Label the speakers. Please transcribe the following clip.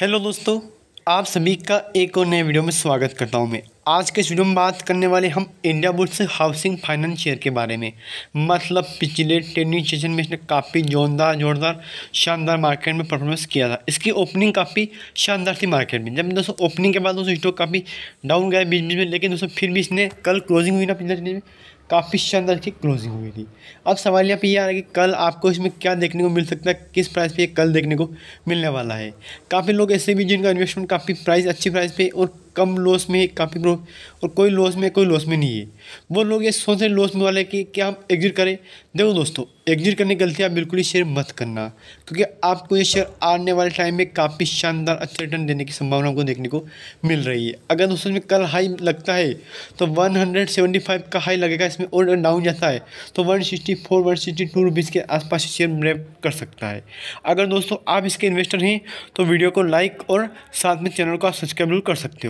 Speaker 1: hello दोस्तों आप सभी का एक और नए वीडियो में स्वागत करता हूं मैं आज के इस वीडियो में बात करने वाले हम Indiabulls housing finance share के बारे में मतलब पिछले ट्रेनिंग सेशन में इसने काफ़ी जोरदार जोरदार शानदार मार्केट में परफॉर्मेंस किया था इसकी ओपनिंग काफ़ी शानदार थी मार्केट में जब दोस्तों ओपनिंग के बाद दोस्तों स्टॉक काफ़ी डाउन गया बीच बीच में लेकिन दोस्तों फिर भी इसने कल क्लोजिंग हुई ना पिछले में काफ़ी शानदार की क्लोजिंग हुई थी अब सवाल यहाँ पे ये आ रहा है कि कल आपको इसमें क्या देखने को मिल सकता है किस प्राइस पे कल देखने को मिलने वाला है काफ़ी लोग ऐसे भी जिनका इन्वेस्टमेंट काफ़ी प्राइस अच्छी प्राइस पे और कम लॉस में काफ़ी प्रॉफिट और कोई लॉस में कोई लॉस में नहीं है वो लोग ये सोच रहे लॉस में वाले कि क्या हम एग्जिट करें देखो दोस्तों एग्जिट करने की गलती आप बिल्कुल ही शेयर मत करना क्योंकि आपको ये शेयर आने वाले टाइम में काफ़ी शानदार अच्छे रिटर्न देने की संभावना आपको देखने को मिल रही है अगर दोस्तों इसमें कल हाई लगता है तो वन का हाई लगेगा इसमें और डाउन जाता है तो सिक्सटी टू रुपीज़ के आसपास शेयर रैप कर सकता है अगर दोस्तों आप इसके इन्वेस्टर हैं तो वीडियो को लाइक और साथ में चैनल को आप सब्सक्राइब जरूर कर सकते हो